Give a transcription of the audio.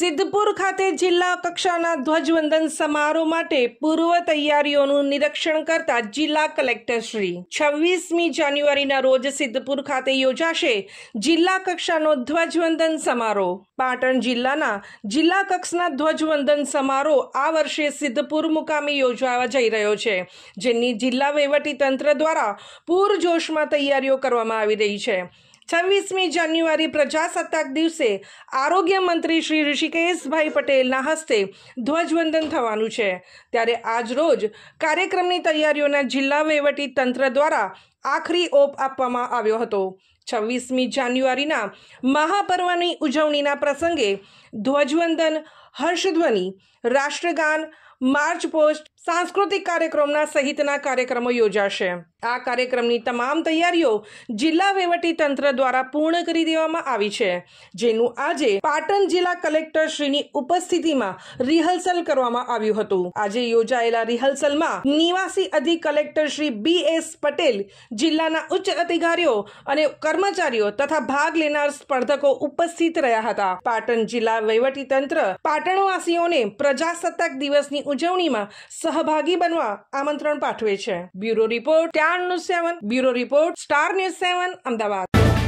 સિદ્ધપુર ખાતે જિલ્લા કક્ષાના ધ્વજવંદન સમારોહ માટે પૂર્વ તૈયારીઓનું નિરીક્ષણ કરતા જિલ્લા કલેક્ટરશ્રી છવ્વીસમી જાન્યુઆરીના રોજ સિદ્ધપુર ખાતે યોજાશે જિલ્લા કક્ષાનો ધ્વજવંદન સમારોહ પાટણ જિલ્લાના જિલ્લા કક્ષના ધ્વજવંદન સમારોહ આ વર્ષે સિદ્ધપુર મુકામે યોજાવા જઈ રહ્યો છે જેની જિલ્લા વહીવટી તંત્ર દ્વારા પૂરજોશમાં તૈયારીઓ કરવામાં આવી રહી છે છવ્વીસમી જાન્યુઆરી પ્રજાસત્તાક દિવસે આરોગ્ય મંત્રી શ્રી ઋષિકેશભાઈ પટેલના હસ્તે ધ્વજવંદન થવાનું છે ત્યારે આજરોજ કાર્યક્રમની તૈયારીઓના જિલ્લા વહીવટી તંત્ર દ્વારા આખરી ઓપ આપવામાં આવ્યો હતો છવ્વીસમી જાન્યુઆરીના મહાપર્વની ઉજવણીના પ્રસંગે ધ્વજવંદન હર્ષધ્વની રાષ્ટ્રગાન માર્ચ પોસ્ટ સાંસ્કૃતિક કાર્યક્રમના સહિતના કાર્યક્રમો યોજાશે આ કાર્યક્રમની તમામ તૈયારીઓ જિલ્લા વહીવટી તંત્ર દ્વારા પૂર્ણ કરી દેવામાં આવી છે જેનું આજે પાટણ જિલ્લા કલેક્ટર શ્રીની ઉપસ્થિતિમાં રિહર્સલ કરવામાં આવ્યું હતું આજે યોજાયેલા રિહર્સલમાં નિવાસી અધિક collector Shri B S Patel જિલ્લાના ઉચ્ચ અધિકારીઓ અને કર્મચારીઓ તથા ભાગ લેનાર સ્પર્ધકો ઉપસ્થિત રહ્યા હતા પાટણ જિલ્લા વહીવટીતંત્ર પાટણવાસીઓને પ્રજાસત્તાક દિવસની ઉજવણીમાં સહભાગી બનવા આમંત્રણ પાઠવે છે bureau report star news seven bureau report star news seven Ahmedabad